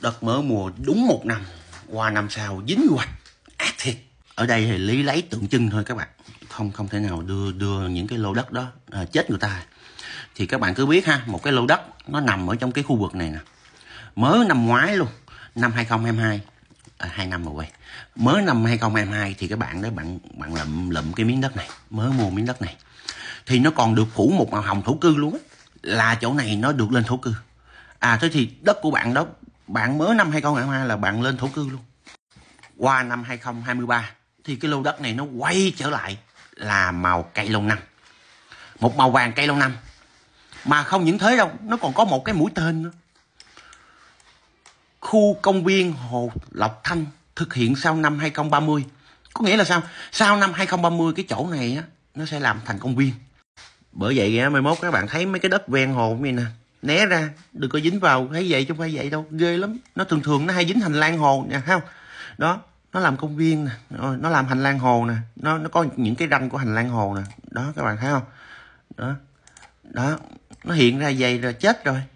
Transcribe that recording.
đất mới mua đúng một năm qua năm sau dính hoạch ác thiệt ở đây thì lý lấy tượng trưng thôi các bạn không không thể nào đưa đưa những cái lô đất đó à, chết người ta thì các bạn cứ biết ha một cái lô đất nó nằm ở trong cái khu vực này nè mới năm ngoái luôn năm 2022 à, hai năm rồi quay mới năm 2022 thì các bạn đấy bạn bạn lậm lậm cái miếng đất này mới mua miếng đất này thì nó còn được phủ một màu hồng thổ cư luôn á là chỗ này nó được lên thổ cư à thế thì đất của bạn đó bạn mới năm 2022 là bạn lên thổ cư luôn qua năm 2023 thì cái lô đất này nó quay trở lại là màu cây lâu năm một màu vàng cây lâu năm mà không những thế đâu nó còn có một cái mũi tên nữa khu công viên Hồ Lộc Thanh thực hiện sau năm 2030 có nghĩa là sao sau năm 2030 cái chỗ này á, nó sẽ làm thành công viên bởi vậy mai mốt các bạn thấy mấy cái đất ven hồ như nè né ra đừng có dính vào thấy vậy chứ không phải vậy đâu ghê lắm nó thường thường nó hay dính hành lang hồ nè không đó nó làm công viên nè nó làm hành lang hồ nè nó nó có những cái răng của hành lang hồ nè đó các bạn thấy không đó đó nó hiện ra vậy rồi chết rồi